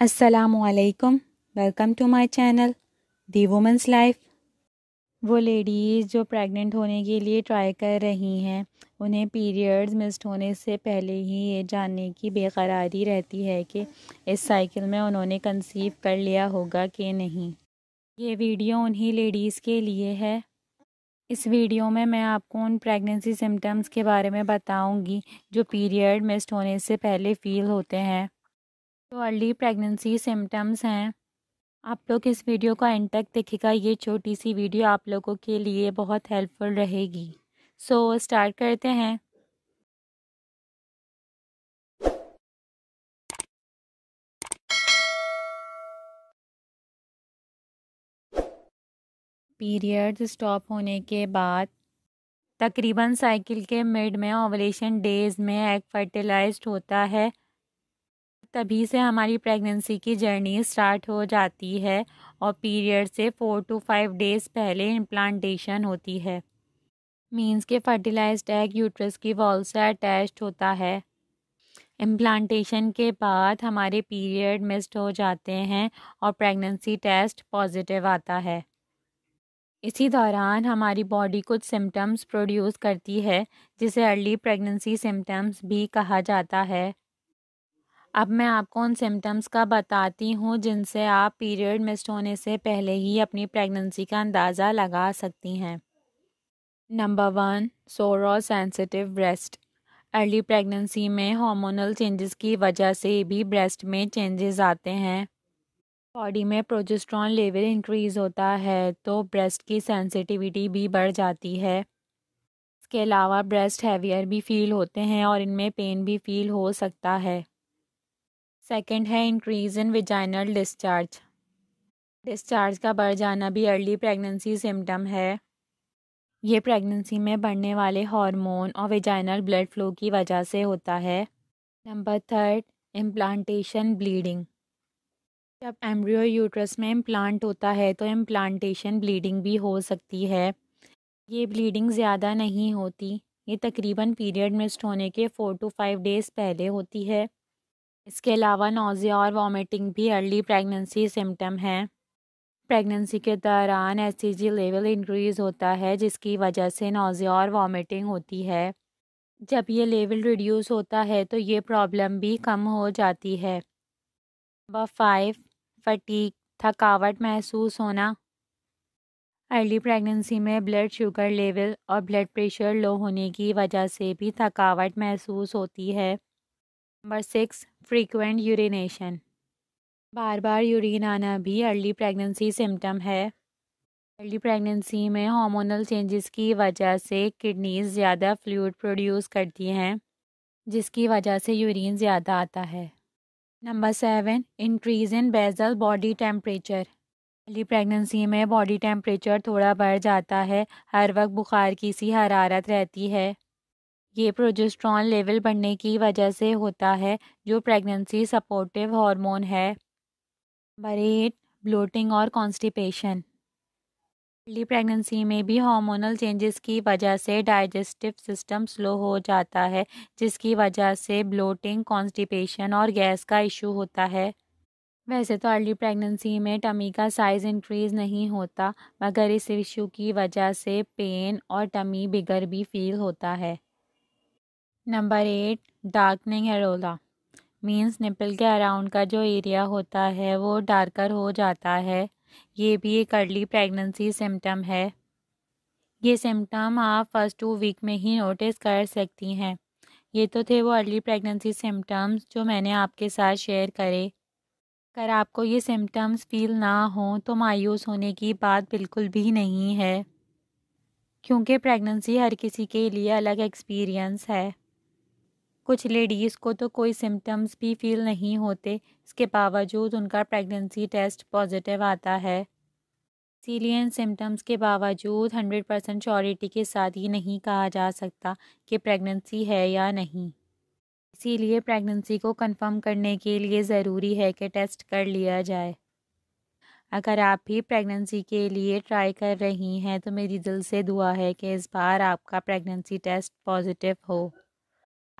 असलकम welcome to my channel the women's life वो ladies जो प्रेग्नेंट होने के लिए ट्राई कर रही हैं उन्हें पीरियड्स मिस्ड होने से पहले ही ये जानने की बेकरारी रहती है कि इस साइकिल में उन्होंने कंसीव कर लिया होगा कि नहीं ये वीडियो उन्हीं लेडीज़ के लिए है इस वीडियो में मैं आपको उन प्रेगनेंसी सिम्टम्स के बारे में बताऊंगी जो पीरियड मिस्ड होने से पहले फ़ील होते हैं जो अर्ली प्रेगनेंसी सिम्टम्स हैं आप लोग इस वीडियो को एंड तक देखेगा ये छोटी सी वीडियो आप लोगों के लिए बहुत हेल्पफुल रहेगी सो so, स्टार्ट करते हैं पीरियड स्टॉप होने के बाद तकरीबन साइकिल के मिड में ओवलेशन डेज में एग फर्टिलाइज्ड होता है तभी से हमारी प्रेगनेंसी की जर्नी स्टार्ट हो जाती है और पीरियड से फोर टू फाइव डेज़ पहले इम्प्लांटेशन होती है मींस के फर्टिलाइज्ड एग यूट्रस की वॉल से अटैच्ड होता है इम्प्लांटेशन के बाद हमारे पीरियड मिस्ड हो जाते हैं और प्रेगनेंसी टेस्ट पॉजिटिव आता है इसी दौरान हमारी बॉडी कुछ सिम्टम्स प्रोड्यूस करती है जिसे अर्ली प्रेगनेंसी सिम्टम्स भी कहा जाता है अब मैं आपको उन सिम्टम्स का बताती हूँ जिनसे आप पीरियड मिस्ड होने से पहले ही अपनी प्रेगनेंसी का अंदाज़ा लगा सकती हैं number one sore or sensitive breast early pregnancy में हार्मोनल चेंजेस की वजह से भी ब्रेस्ट में चेंजेस आते हैं बॉडी में प्रोजेस्ट्रॉन लेवल इंक्रीज़ होता है तो ब्रेस्ट की सेंसिटिविटी भी बढ़ जाती है इसके अलावा ब्रेस्ट हैवियर भी फील होते हैं और इनमें पेन भी फील हो सकता है सेकंड है increase in vaginal discharge discharge का बढ़ जाना भी अर्ली प्रेगनेंसी सिम्टम है ये प्रेगनेंसी में बढ़ने वाले हार्मोन और विजाइनल ब्लड फ्लो की वजह से होता है नंबर थर्ड इम्प्लांटेशन ब्लीडिंग जब एम्ब्रियो यूट्रस में इम्प्लांट होता है तो इम्प्लांटेशन ब्लीडिंग भी हो सकती है ये ब्लीडिंग ज़्यादा नहीं होती ये तकरीबन पीरियड मिस्ड होने के फ़ोर टू फाइव डेज़ पहले होती है इसके अलावा नोज़िया और वॉमिटिंग भी अर्ली प्रेगनेंसी सिम्टम हैं प्रेगनेंसी के दौरान एस लेवल इंक्रीज़ होता है जिसकी वजह से नोज़िया और वॉमिटिंग होती है जब ये लेवल रिड्यूस होता है तो ये प्रॉब्लम भी कम हो जाती है नंबर फाइव फटीक थकावट महसूस होना अर्ली प्रेगनेंसी में ब्लड शुगर लेवल और ब्लड प्रेशर लो होने की वजह से भी थकावट महसूस होती है नंबर सिक्स फ्रीक्वेंट यूरिनेशन बार बार यूरिन आना भी अर्ली प्रेगनेंसी सिम्टम है अर्ली प्रेगनेंसी में हार्मोनल चेंजेस की वजह से किडनीज ज़्यादा फ्लूड प्रोड्यूस करती हैं जिसकी वजह से यूरिन ज़्यादा आता है number seven increase in basal body temperature early pregnancy में बॉडी टेम्परेचर थोड़ा बढ़ जाता है हर वक्त बुखार की सी हरारत रहती है ये प्रोजेस्ट्रॉन लेवल बढ़ने की वजह से होता है जो प्रेगनेंसी सपोर्टिव हार्मोन है नंबर एट ब्लोटिंग और कॉन्स्टिपेशन अर्ली प्रेगनेंसी में भी हार्मोनल चेंजेस की वजह से डाइजेस्टिव सिस्टम स्लो हो जाता है जिसकी वजह से ब्लोटिंग कॉन्स्टिपेशन और गैस का इशू होता है वैसे तो अर्ली प्रेगनेंसी में टमी का साइज़ इंक्रीज़ नहीं होता मगर इस इशू की वजह से पेन और टमी बिगर भी फील होता है number eight darkening areola means nipple के अराउंड का जो एरिया होता है वो डार्कर हो जाता है ये भी एक अर्ली प्रेगनेंसी सिम्टम है ये सिम्टम आप फर्स्ट टू वीक में ही नोटिस कर सकती हैं ये तो थे वो अर्ली प्रेगनेंसी सिम्टम्स जो मैंने आपके साथ शेयर करे अगर आपको ये सिम्टम्स फील ना हो तो मायूस होने की बात बिल्कुल भी नहीं है क्योंकि प्रेगनेंसी हर किसी के लिए अलग एक्सपीरियंस है कुछ लेडीज़ को तो कोई सिम्टम्स भी फील नहीं होते इसके बावजूद उनका प्रेगनेंसी टेस्ट पॉजिटिव आता है सीलियन सिम्टम्स के बावजूद हंड्रेड परसेंट श्योरिटी के साथ ये नहीं कहा जा सकता कि प्रेगनेंसी है या नहीं इसीलिए प्रेगनेंसी को कंफर्म करने के लिए ज़रूरी है कि टेस्ट कर लिया जाए अगर आप भी प्रेगनेंसी के लिए ट्राई कर रही हैं तो मेरी दिल से दुआ है कि इस बार आपका प्रेगनेंसी टेस्ट पॉजिटिव हो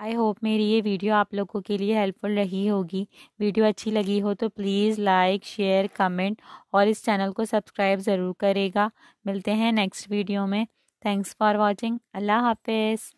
आई होप मेरी ये वीडियो आप लोगों के लिए हेल्पफुल रही होगी वीडियो अच्छी लगी हो तो प्लीज़ लाइक शेयर कमेंट और इस चैनल को सब्सक्राइब ज़रूर करेगा मिलते हैं नेक्स्ट वीडियो में थैंक्स फॉर वॉचिंग अल्लाह हाफिज़